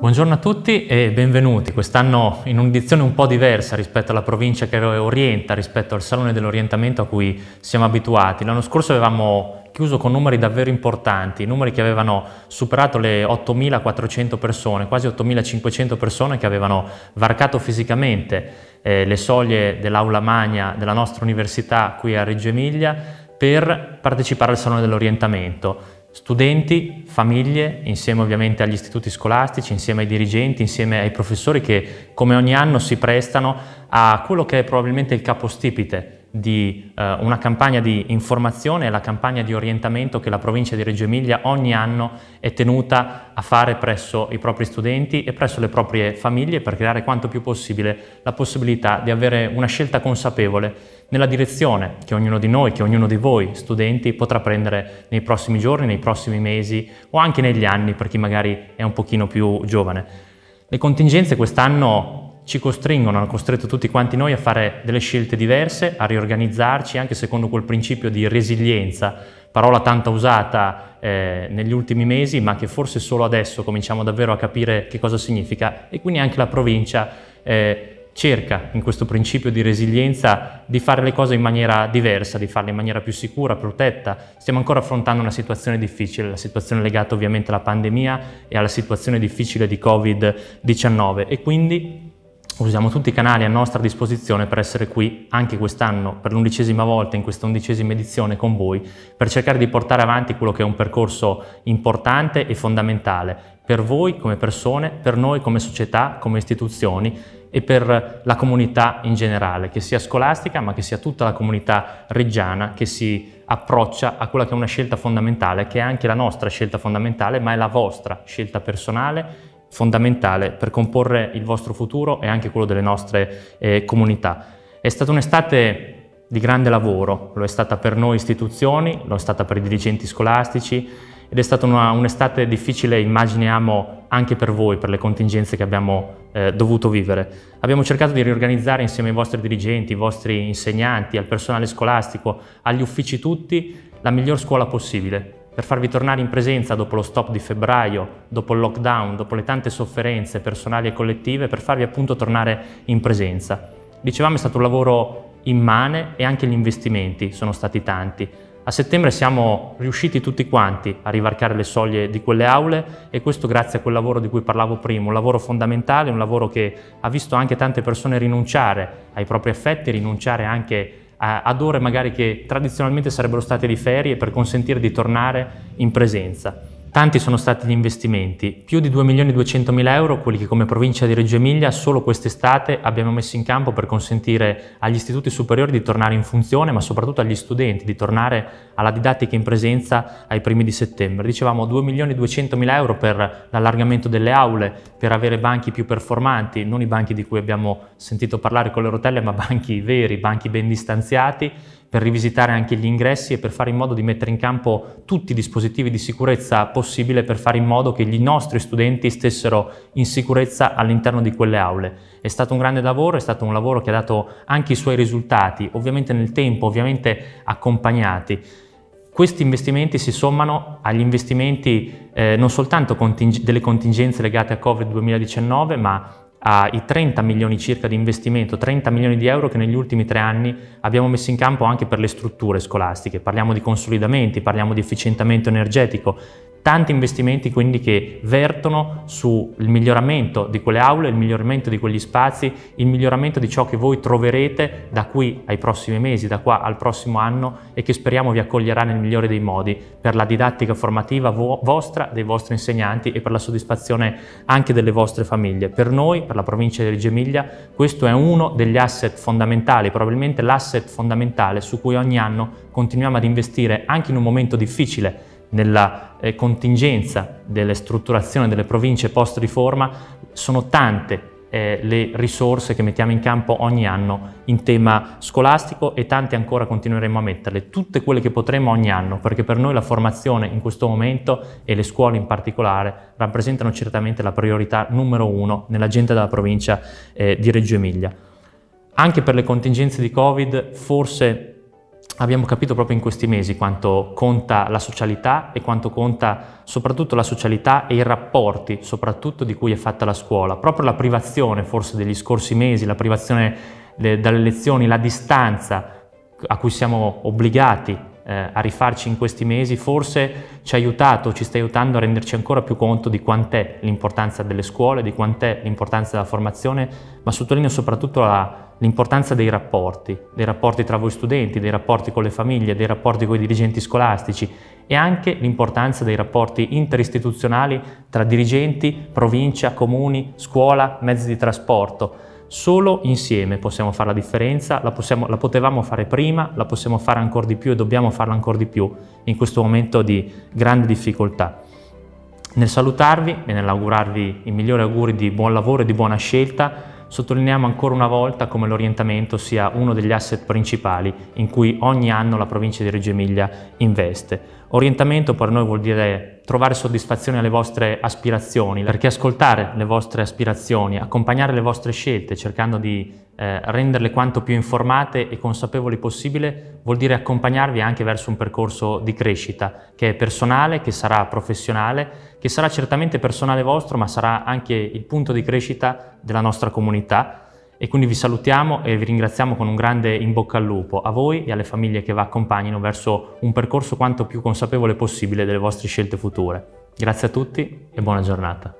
Buongiorno a tutti e benvenuti. Quest'anno in un'edizione un po' diversa rispetto alla provincia che orienta, rispetto al Salone dell'Orientamento a cui siamo abituati. L'anno scorso avevamo chiuso con numeri davvero importanti, numeri che avevano superato le 8.400 persone, quasi 8.500 persone che avevano varcato fisicamente eh, le soglie dell'aula magna della nostra università qui a Reggio Emilia per partecipare al Salone dell'Orientamento. Studenti, famiglie, insieme ovviamente agli istituti scolastici, insieme ai dirigenti, insieme ai professori che come ogni anno si prestano a quello che è probabilmente il capostipite di eh, una campagna di informazione e la campagna di orientamento che la provincia di Reggio Emilia ogni anno è tenuta a fare presso i propri studenti e presso le proprie famiglie per creare quanto più possibile la possibilità di avere una scelta consapevole nella direzione che ognuno di noi, che ognuno di voi studenti potrà prendere nei prossimi giorni, nei prossimi mesi o anche negli anni per chi magari è un pochino più giovane. Le contingenze quest'anno ci costringono, hanno costretto tutti quanti noi a fare delle scelte diverse, a riorganizzarci anche secondo quel principio di resilienza, parola tanto usata eh, negli ultimi mesi, ma che forse solo adesso cominciamo davvero a capire che cosa significa e quindi anche la provincia eh, cerca in questo principio di resilienza di fare le cose in maniera diversa, di farle in maniera più sicura, protetta. Stiamo ancora affrontando una situazione difficile, la situazione legata ovviamente alla pandemia e alla situazione difficile di Covid-19 e quindi usiamo tutti i canali a nostra disposizione per essere qui anche quest'anno, per l'undicesima volta, in questa undicesima edizione con voi, per cercare di portare avanti quello che è un percorso importante e fondamentale per voi come persone, per noi come società, come istituzioni e per la comunità in generale, che sia scolastica ma che sia tutta la comunità reggiana che si approccia a quella che è una scelta fondamentale, che è anche la nostra scelta fondamentale, ma è la vostra scelta personale fondamentale per comporre il vostro futuro e anche quello delle nostre eh, comunità. È stata un'estate di grande lavoro, lo è stata per noi istituzioni, lo è stata per i dirigenti scolastici ed è stata un'estate un difficile, immaginiamo, anche per voi, per le contingenze che abbiamo eh, dovuto vivere. Abbiamo cercato di riorganizzare insieme ai vostri dirigenti, ai vostri insegnanti, al personale scolastico, agli uffici tutti, la miglior scuola possibile, per farvi tornare in presenza dopo lo stop di febbraio, dopo il lockdown, dopo le tante sofferenze personali e collettive, per farvi appunto tornare in presenza. Dicevamo è stato un lavoro immane e anche gli investimenti sono stati tanti. A settembre siamo riusciti tutti quanti a rivarcare le soglie di quelle aule e questo grazie a quel lavoro di cui parlavo prima, un lavoro fondamentale, un lavoro che ha visto anche tante persone rinunciare ai propri affetti, rinunciare anche ad ore magari che tradizionalmente sarebbero state di ferie per consentire di tornare in presenza. Tanti sono stati gli investimenti, più di 2.200.000 euro quelli che come provincia di Reggio Emilia solo quest'estate abbiamo messo in campo per consentire agli istituti superiori di tornare in funzione, ma soprattutto agli studenti di tornare alla didattica in presenza ai primi di settembre. Dicevamo 2.200.000 euro per l'allargamento delle aule, per avere banchi più performanti, non i banchi di cui abbiamo sentito parlare con le rotelle, ma banchi veri, banchi ben distanziati, per rivisitare anche gli ingressi e per fare in modo di mettere in campo tutti i dispositivi di sicurezza possibile per fare in modo che i nostri studenti stessero in sicurezza all'interno di quelle aule. È stato un grande lavoro, è stato un lavoro che ha dato anche i suoi risultati, ovviamente nel tempo, ovviamente accompagnati. Questi investimenti si sommano agli investimenti eh, non soltanto conting delle contingenze legate a Covid 2019, ma ai 30 milioni circa di investimento, 30 milioni di euro che negli ultimi tre anni abbiamo messo in campo anche per le strutture scolastiche. Parliamo di consolidamenti, parliamo di efficientamento energetico, Tanti investimenti quindi che vertono sul miglioramento di quelle aule, il miglioramento di quegli spazi, il miglioramento di ciò che voi troverete da qui ai prossimi mesi, da qua al prossimo anno e che speriamo vi accoglierà nel migliore dei modi per la didattica formativa vo vostra, dei vostri insegnanti e per la soddisfazione anche delle vostre famiglie. Per noi, per la provincia di Reggio Emilia, questo è uno degli asset fondamentali, probabilmente l'asset fondamentale su cui ogni anno continuiamo ad investire anche in un momento difficile nella eh, contingenza delle strutturazioni delle province post-riforma sono tante eh, le risorse che mettiamo in campo ogni anno in tema scolastico e tante ancora continueremo a metterle, tutte quelle che potremo ogni anno, perché per noi la formazione in questo momento e le scuole in particolare rappresentano certamente la priorità numero uno nell'agenda della provincia eh, di Reggio Emilia. Anche per le contingenze di Covid forse abbiamo capito proprio in questi mesi quanto conta la socialità e quanto conta soprattutto la socialità e i rapporti, soprattutto di cui è fatta la scuola. Proprio la privazione forse degli scorsi mesi, la privazione le, dalle lezioni, la distanza a cui siamo obbligati eh, a rifarci in questi mesi, forse ci ha aiutato, ci sta aiutando a renderci ancora più conto di quant'è l'importanza delle scuole, di quant'è l'importanza della formazione, ma sottolineo soprattutto la l'importanza dei rapporti, dei rapporti tra voi studenti, dei rapporti con le famiglie, dei rapporti con i dirigenti scolastici e anche l'importanza dei rapporti interistituzionali tra dirigenti, provincia, comuni, scuola, mezzi di trasporto. Solo insieme possiamo fare la differenza, la, possiamo, la potevamo fare prima, la possiamo fare ancora di più e dobbiamo farla ancora di più in questo momento di grande difficoltà. Nel salutarvi e nell'augurarvi i migliori auguri di buon lavoro e di buona scelta, Sottolineiamo ancora una volta come l'orientamento sia uno degli asset principali in cui ogni anno la provincia di Reggio Emilia investe. Orientamento per noi vuol dire trovare soddisfazione alle vostre aspirazioni, perché ascoltare le vostre aspirazioni, accompagnare le vostre scelte cercando di eh, renderle quanto più informate e consapevoli possibile vuol dire accompagnarvi anche verso un percorso di crescita che è personale, che sarà professionale, che sarà certamente personale vostro, ma sarà anche il punto di crescita della nostra comunità. E quindi vi salutiamo e vi ringraziamo con un grande in bocca al lupo a voi e alle famiglie che vi accompagnino verso un percorso quanto più consapevole possibile delle vostre scelte future. Grazie a tutti e buona giornata.